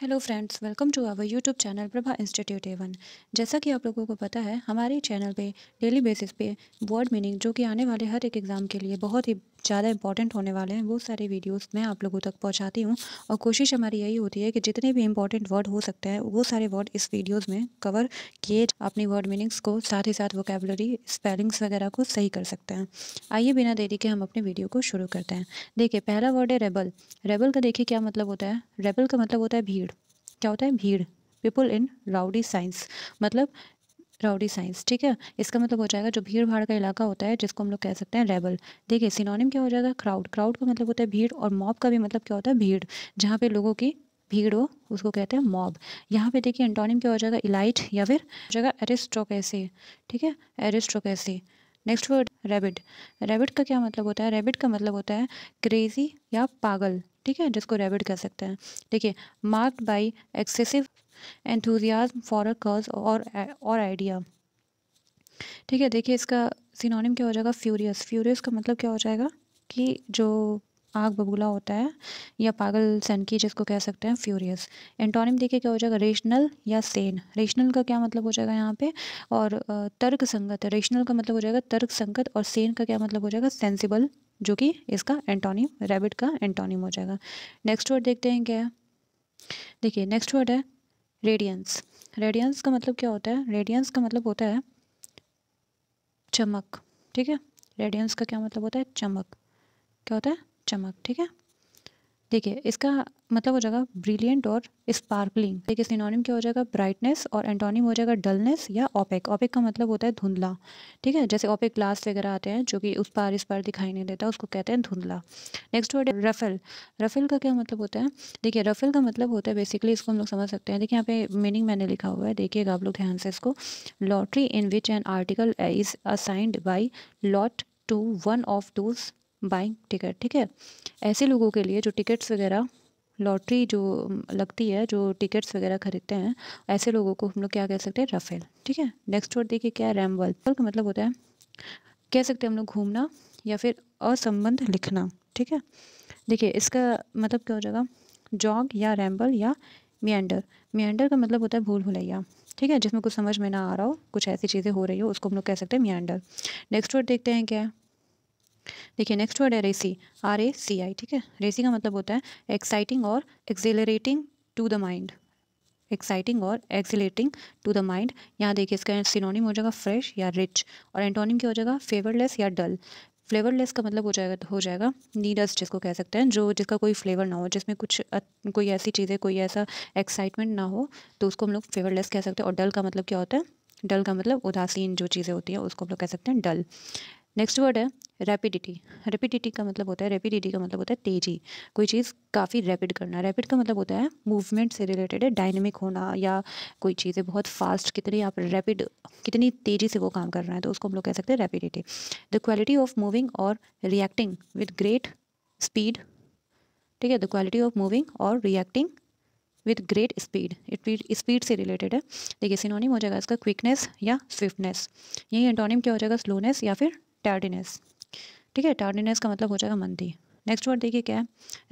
hello friends welcome to our YouTube channel Prabha institute A one कि आप लोगों को पता है हमारे चैनल पे डेली बेसिस पे वर्ड मीनिंग जो कि आने वाले हर एक एग्ज़ाम के लिए बहुत ही ज़्यादा इंपॉर्टेंट होने वाले हैं वो सारे वीडियोस मैं आप लोगों तक पहुंचाती हूँ और कोशिश हमारी यही होती है कि जितने भी इंपॉर्टेंट वर्ड हो सकते हैं वो सारे वर्ड इस वीडियोज़ में कवर किए अपनी वर्ड मीनिंग्स को साथ ही साथ वोकेबलरी स्पेलिंग्स वगैरह को सही कर सकते हैं आइए बिना देरी के हम अपने वीडियो को शुरू करते हैं देखिए पहला वर्ड है रेबल रेबल का देखिए क्या मतलब होता है रेबल का मतलब होता है भीड़ क्या होता है भीड़ पीपल इन राउडी साइंस मतलब राउडी साइंस ठीक है इसका मतलब हो जाएगा जो भीड़ भाड़ का इलाका होता है जिसको हम लोग कह सकते हैं रेबल देखिए सिनोनिम क्या हो जाएगा क्राउड क्राउड का मतलब होता है भीड़ और मॉब का भी मतलब क्या होता है भीड़ जहाँ पे लोगों की भीड़ हो उसको कहते हैं मॉब यहाँ पे देखिए एंटोनिम क्या हो जाएगा इलाइट या फिर हो जाएगा एरिस्टोक्रेसी ठीक है aristocracy next word rabbit rabbit का क्या मतलब होता है रैबिट का मतलब होता है क्रेजी या पागल ठीक है जिसको रैबिट कह सकते हैं देखिए marked by excessive enthusiasm for a cause और और आइडिया ठीक है देखिए इसका सिनोनिम क्या हो जाएगा फ्यूरियस फ्यूरियस का मतलब क्या हो जाएगा कि जो आग बबूला होता है या पागल सनकी जिसको कह सकते हैं फ्यूरियस एंटोनिम देखिए क्या हो जाएगा रेशनल या सेन रेशनल का क्या मतलब हो जाएगा यहाँ पे और तर्क संगत रेशनल का मतलब हो जाएगा तर्क संगत और सेन का क्या मतलब हो जाएगा सेंसिबल जो कि इसका एंटोनिम रैबिट का एंटोनिम हो जाएगा नेक्स्ट वर्ड देखते हैं क्या है देखिए नेक्स्ट वर्ड है रेडियंस रेडियंस का मतलब क्या होता है रेडियंस का मतलब होता है चमक ठीक है रेडियंस का क्या मतलब होता है चमक क्या होता है चमक ठीक है देखिए इसका मतलब हो जाएगा ब्रिलियंट और स्पार्कलिंग देखिए सिनोनिम क्या हो जाएगा ब्राइटनेस और एंटोनिम हो जाएगा डलनेस या ओपेक ओपेक का मतलब होता है धुंधला ठीक है जैसे ओपेक ग्लास वगैरह आते हैं जो कि उस पार इस पार दिखाई नहीं देता उसको कहते हैं धुंधला नेक्स्ट वर्ड है रफेल रफेल का क्या मतलब होता है देखिए रफेल का मतलब होता है बेसिकली इसको हम लोग समझ सकते हैं देखिए यहाँ पे मीनिंग मैंने लिखा हुआ है देखिएगा आप लोग ध्यान से इसको lottery in which an article is assigned by lot to one of those buying ticket ठीक है ऐसे लोगों के लिए जो टिकट्स वगैरह लॉटरी जो लगती है जो टिकट्स वगैरह खरीदते हैं ऐसे लोगों को हम लोग क्या कह सकते हैं रफेल ठीक है नेक्स्ट वर्ड देखिए क्या रैम वर्ल्ड पल का मतलब होता है कह सकते हैं हम लोग घूमना या फिर असंबंध लिखना ठीक है देखिए इसका मतलब क्या हो जाएगा जॉग या रैम्बल या मियंडर मियंडर का मतलब होता है भूल भुलैया ठीक है जिसमें कुछ समझ में ना आ रहा हो कुछ ऐसी चीज़ें हो रही हो उसको हम लोग कह सकते हैं मियंडर नेक्स्ट वर्ड देखते हैं क्या है देखिए नेक्स्ट वर्ड है रेसी आर ए सी आई ठीक है रेसी का मतलब होता है एक्साइटिंग और exhilarating to the mind exciting और एक्जिलेटिंग टू द माइंड यहाँ देखिए इसका सिनोनिम हो जाएगा फ्रेश या रिच और एंटोनिम क्या हो जाएगा फेवरलेस या डल फ्लेवरलेस का मतलब हो जाएगा हो जाएगा नीडस जिसको कह सकते हैं जो जिसका कोई फ्लेवर ना हो जिसमें कुछ कोई ऐसी चीज़ें कोई ऐसा एक्साइटमेंट ना हो तो उसको हम लोग फ्लेवरलेस कह सकते हैं और डल का मतलब क्या होता है डल का मतलब उदासीन जो चीज़ें होती हैं उसको हम लोग कह सकते हैं डल नेक्स्ट वर्ड है रेपिडिटी रेपिडिटी का मतलब होता है रेपिडिटी का मतलब होता है तेज़ी कोई चीज़ काफ़ी रैपिड करना रैपिड का मतलब होता है मूवमेंट से रिलेटेड है डायनेमिक होना या कोई चीज़ें बहुत फास्ट कितनी आप रैपिड कितनी तेज़ी से वो काम कर रहे हैं तो उसको हम लोग कह सकते हैं rapidity the quality of moving और रिएक्टिंग विद ग्रेट स्पीड ठीक है द क्वालिटी ऑफ मूविंग और reacting with great speed speed से रिलेटेड है देखिए सिनोनिम हो जाएगा इसका क्विकनेस या स्विफ्टनेस यही एंटोनिम क्या हो जाएगा स्लोनेस या फिर टैर्डीनेस ठीक है टार्डीनेस का मतलब हो जाएगा मंदी नेक्स्ट वर्ड देखिए क्या है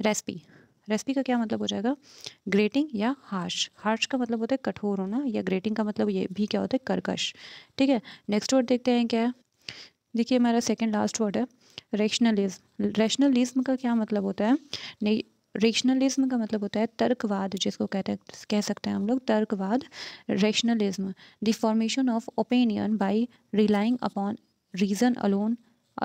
रेसिपी रेसिपी का क्या मतलब हो जाएगा ग्रेटिंग या हार्श हार्श का मतलब होता है कठोर होना या ग्रेटिंग का मतलब ये भी क्या होता है करकश ठीक है नेक्स्ट वर्ड देखते हैं क्या है देखिए हमारा सेकेंड लास्ट वर्ड है रेशनलिज्म रेशनलिज्म का क्या मतलब होता है रेशनलिज्म का मतलब होता है तर्कवाद जिसको कहते हैं कह सकते हैं हम लोग तर्कवाद rationalism the formation of opinion by relying upon reason alone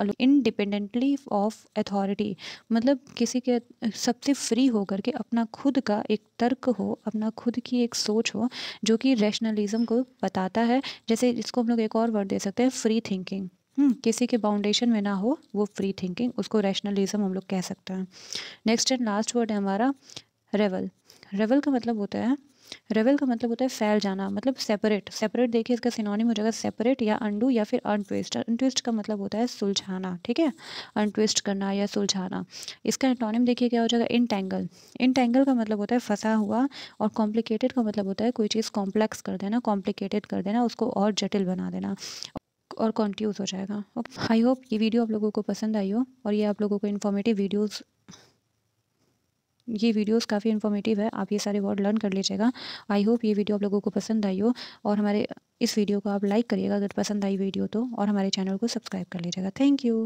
independently of authority मतलब किसी के सबसे फ्री होकर के अपना खुद का एक तर्क हो अपना खुद की एक सोच हो जो कि रैशनलिज्म को बताता है जैसे इसको हम लोग एक और वर्ड दे सकते हैं फ्री हम्म, थिंकिंग किसी के बाउंडेशन में ना हो वो फ्री थिंकिंग उसको रैशनलिज्म हम लोग कह सकते हैं नेक्स्ट एंड लास्ट वर्ड है हमारा रेवल रेवल का मतलब होता है रेवल का मतलब होता है फैल जाना मतलब सेपरेट सेपरेट देखिए इसका सिनोनिम हो जाएगा सेपरेट या अंडू या फिर अनट्विस्ट अनट्विस्ट का मतलब होता है सुलझाना ठीक है अनट्विस्ट करना या सुलझाना इसका एंटोनिम देखिए क्या हो जाएगा इनटेंगल इंटेंगल का मतलब होता है फंसा हुआ और कॉम्प्लिकेटेड का मतलब होता है कोई चीज़ कॉम्प्लेक्स कर देना कॉम्प्लिकेटेड कर देना उसको और जटिल बना देना और कॉन्फ्यूज़ हो जाएगा आई होप ये वीडियो आप लोगों को पसंद आई हो और ये आप लोगों को इन्फॉर्मेटिव वीडियोज़ ये वीडियोस काफ़ी इन्फॉर्मेटिव है आप ये सारे वर्ड लर्न कर लीजिएगा आई होप ये वीडियो आप लोगों को पसंद आई हो और हमारे इस वीडियो को आप लाइक करिएगा अगर पसंद आई वीडियो तो और हमारे चैनल को सब्सक्राइब कर लीजिएगा थैंक यू